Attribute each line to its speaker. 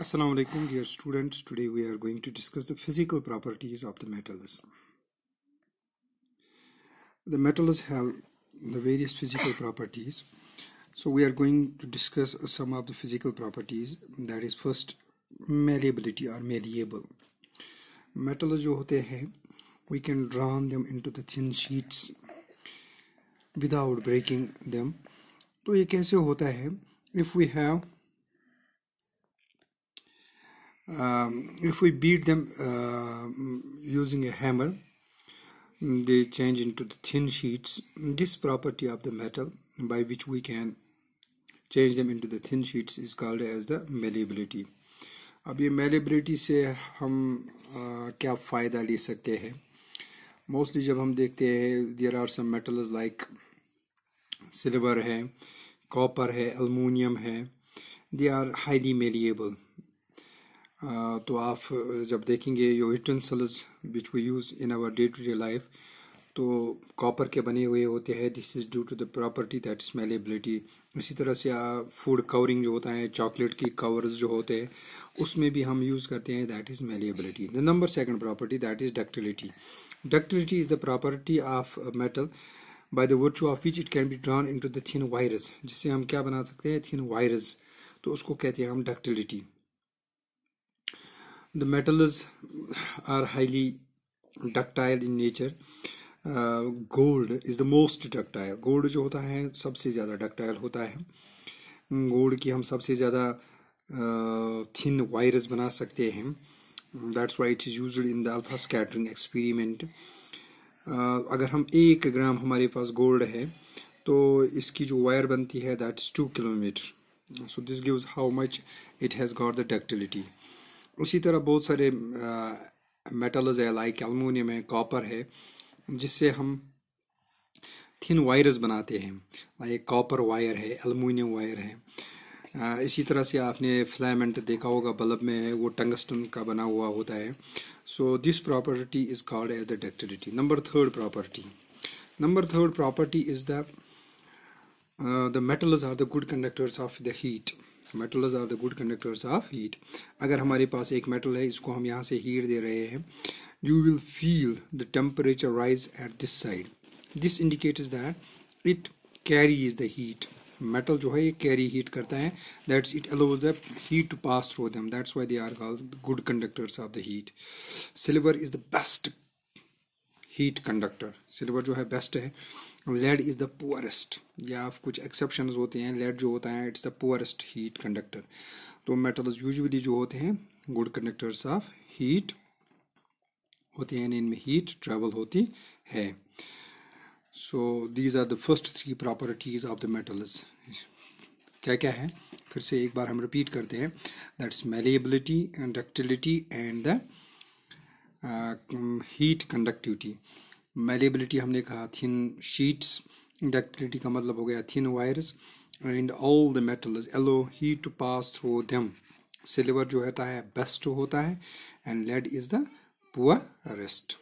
Speaker 1: Assalamu alaikum dear students today we are going to discuss the physical properties of the metals the metals have the various physical properties so we are going to discuss some of the physical properties that is first malleability or malleable metals jo hote hain we can draw them into the thin sheets without breaking them to ye kaise hota hai if we have um, if we beat them uh, using a hammer they change into the thin sheets this property of the metal by which we can change them into the thin sheets is called as the malleability अब ये malleability से हम आ, क्या फ़ायदा ले सकते हैं mostly जब हम देखते हैं there are some metals like silver है कॉपर है अलमोनियम है they are highly malleable Uh, तो आप uh, जब देखेंगे यो utensils which we use in our day to day life तो कॉपर के बने हुए होते हैं this is due to the property that malleability इसी तरह से फूड uh, कवरिंग जो होता है चॉकलेट की कवर्स जो होते हैं उसमें भी हम यूज़ करते हैं that is malleability the number second property that is ductility ductility is the property of metal by the virtue of which it can be drawn into the thin wires जिससे हम क्या बना सकते हैं thin virus तो उसको कहते हैं हम ductility The metals are highly ductile in nature. Gold is the most ductile gold जो होता है सबसे ज़्यादा डक्टाइल होता है गोल्ड की हम सबसे ज़्यादा थिन वायरस बना सकते हैं that's why it is use in the alpha scattering experiment अगर हम एक ग्राम हमारे पास गोल्ड है तो इसकी जो वायर बनती है that is two kilometre so this gives how much it has got the ductility उसी तरह बहुत सारे मेटल्स है लाइक एलमिनियम है कॉपर है जिससे हम थिन वायर्स बनाते हैं लाइक कॉपर वायर है एलमिनियम वायर है आ, इसी तरह से आपने फ्लैमेंट देखा होगा बल्ब में है वो टंगस्टन का बना हुआ होता है so this property is called as the ductility number third property number third property is the metals are the good conductors of the heat metals are the good conductors of heat अगर हमारे पास एक metal है इसको हम यहाँ से heat दे रहे हैं you will feel the temperature rise at this side this indicates that it carries the heat metal जो है ये कैरी हीट करता है that's it allows the heat to pass through them that's why they are called good conductors of the heat silver is the best heat conductor silver जो है best है lead is the poorest या कुछ exception होते हैं lead जो होता है it's the poorest heat conductor तो मेटल्स यूजली जो होते हैं गुड कंडक्टर्स ऑफ हीट होते हैं इनमें हीट ट्रेवल होती है so these are the first three properties of the metals क्या क्या है फिर से एक बार हम रिपीट करते हैं that's malleability and ductility and the heat conductivity malleability हमने कहा थिन शीट्स डक्टिलिटी का मतलब हो गया thin wires and all the metal allow heat to pass through them silver जो होता है बेस्ट होता है and lead is the poorest